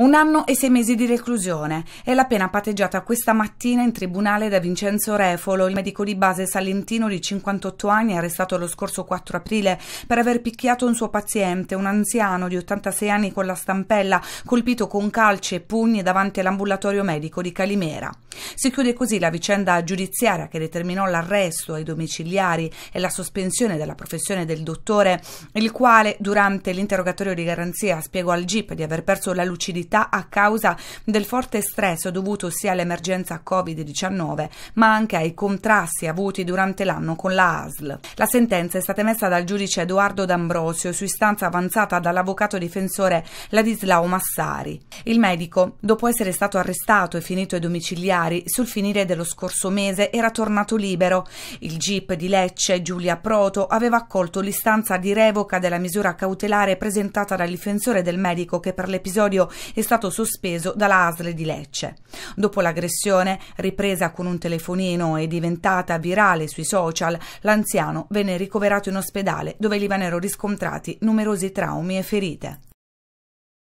Un anno e sei mesi di reclusione è la pena patteggiata questa mattina in tribunale da Vincenzo Refolo, il medico di base salentino di 58 anni arrestato lo scorso 4 aprile per aver picchiato un suo paziente, un anziano di 86 anni con la stampella, colpito con calci e pugni davanti all'ambulatorio medico di Calimera. Si chiude così la vicenda giudiziaria che determinò l'arresto ai domiciliari e la sospensione della professione del dottore, il quale durante l'interrogatorio di garanzia spiegò al GIP di aver perso la lucidità a causa del forte stress dovuto sia all'emergenza Covid-19 ma anche ai contrasti avuti durante l'anno con la ASL. La sentenza è stata emessa dal giudice Edoardo D'Ambrosio su istanza avanzata dall'avvocato difensore Ladislao Massari. Il medico, dopo essere stato arrestato e finito ai domiciliari Bari sul finire dello scorso mese era tornato libero. Il GIP di Lecce, Giulia Proto, aveva accolto l'istanza di revoca della misura cautelare presentata dal difensore del medico che per l'episodio è stato sospeso dalla ASL di Lecce. Dopo l'aggressione, ripresa con un telefonino e diventata virale sui social, l'anziano venne ricoverato in ospedale dove gli vennero riscontrati numerosi traumi e ferite.